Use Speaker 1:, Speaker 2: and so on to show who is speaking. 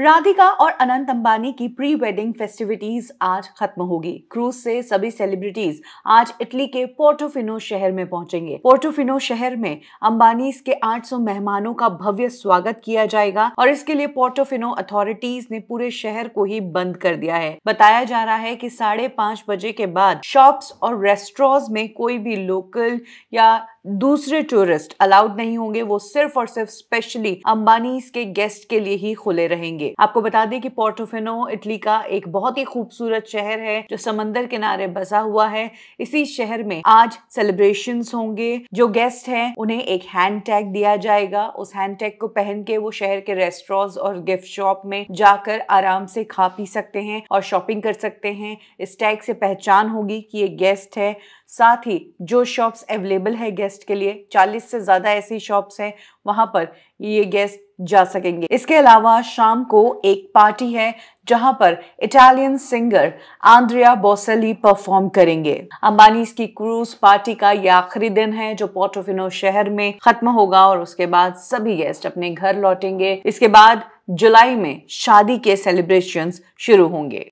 Speaker 1: राधिका और अनंत अंबानी की pre wedding festivities आज खत्म होगी क्रूज से सभी सेलिब्रिटीज आज इटली के पोर्टोफिनो शहर में पहुंचेंगे पोर्टोफिनो शहर में अंबानी के 800 मेहमानों का भव्य स्वागत किया जाएगा और इसके लिए पोर्टोफिनो अथॉरिटीज ने पूरे शहर को ही बंद कर दिया है बताया जा रहा है की साढ़े बजे के बाद शॉप्स और रेस्टोर में कोई भी लोकल या दूसरे टूरिस्ट अलाउड नहीं होंगे वो सिर्फ और सिर्फ स्पेशली अंबानी के गेस्ट के लिए ही खुले रहेंगे आपको बता दें कि पोर्टोफिनो इटली का एक बहुत ही खूबसूरत शहर है जो समंदर किनारे बसा हुआ है इसी शहर में आज सेलिब्रेशन होंगे जो गेस्ट है उन्हें एक हैंड टैग दिया जाएगा उस हैंड टैग को पहन के वो शहर के रेस्टोर और गिफ्ट शॉप में जाकर आराम से खा पी सकते हैं और शॉपिंग कर सकते हैं इस टैग से पहचान होगी कि ये गेस्ट है साथ ही जो शॉप्स अवेलेबल है गेस्ट के लिए 40 से ज़्यादा ऐसी शॉप्स हैं वहां पर ये गेस्ट जा सकेंगे इसके अलावा शाम को एक पार्टी है जहां पर Italian singer Andrea Bocelli perform करेंगे अंबानी की क्रूज पार्टी का यह आखिरी दिन है जो पोर्टोफिनो शहर में खत्म होगा और उसके बाद सभी गेस्ट अपने घर लौटेंगे इसके बाद जुलाई में शादी के सेलिब्रेशन शुरू होंगे